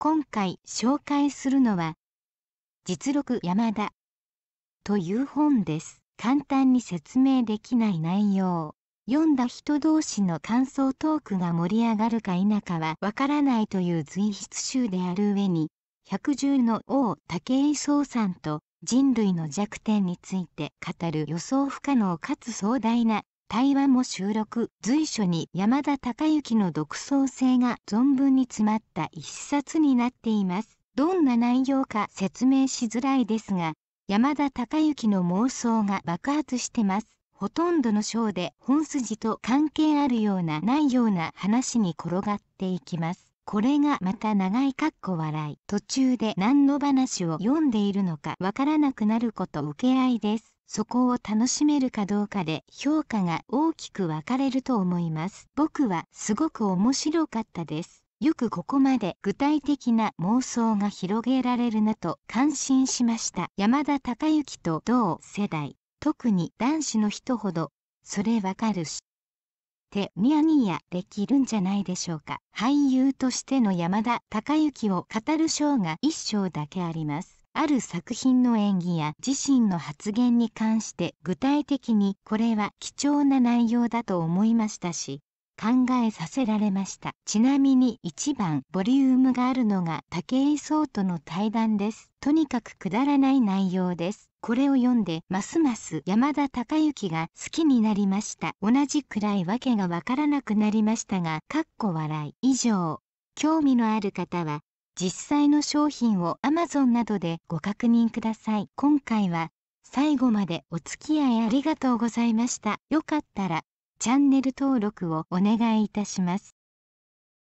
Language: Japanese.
今回紹介するのは実録山田という本です簡単に説明できない内容読んだ人同士の感想トークが盛り上がるか否かはわからないという随筆集である上に百獣の王武井壮さんと人類の弱点について語る予想不可能かつ壮大な対話も収録随所に山田孝之の独創性が存分に詰まった一冊になっていますどんな内容か説明しづらいですが山田孝之の妄想が爆発してますほとんどの章で本筋と関係あるようなないような話に転がっていきますこれがまた長いかっこ笑い途中で何の話を読んでいるのかわからなくなること受け合いですそこを楽しめるかどうかで評価が大きく分かれると思います僕はすごく面白かったですよくここまで具体的な妄想が広げられるなと感心しました山田孝之と同世代特に男子の人ほどそれわかるしってニヤニヤできるんじゃないでしょうか俳優としての山田孝之を語る章が一章だけありますある作品の演技や自身の発言に関して具体的にこれは貴重な内容だと思いましたし考えさせられましたちなみに1番ボリュームがあるのが武井壮との対談ですとにかくくだらない内容ですこれを読んでますます山田孝之が好きになりました同じくらいわけがわからなくなりましたがかっこ笑い以上興味のある方は実際の商品を Amazon などでご確認ください今回は最後までお付き合いありがとうございましたよかったらチャンネル登録をお願いいたします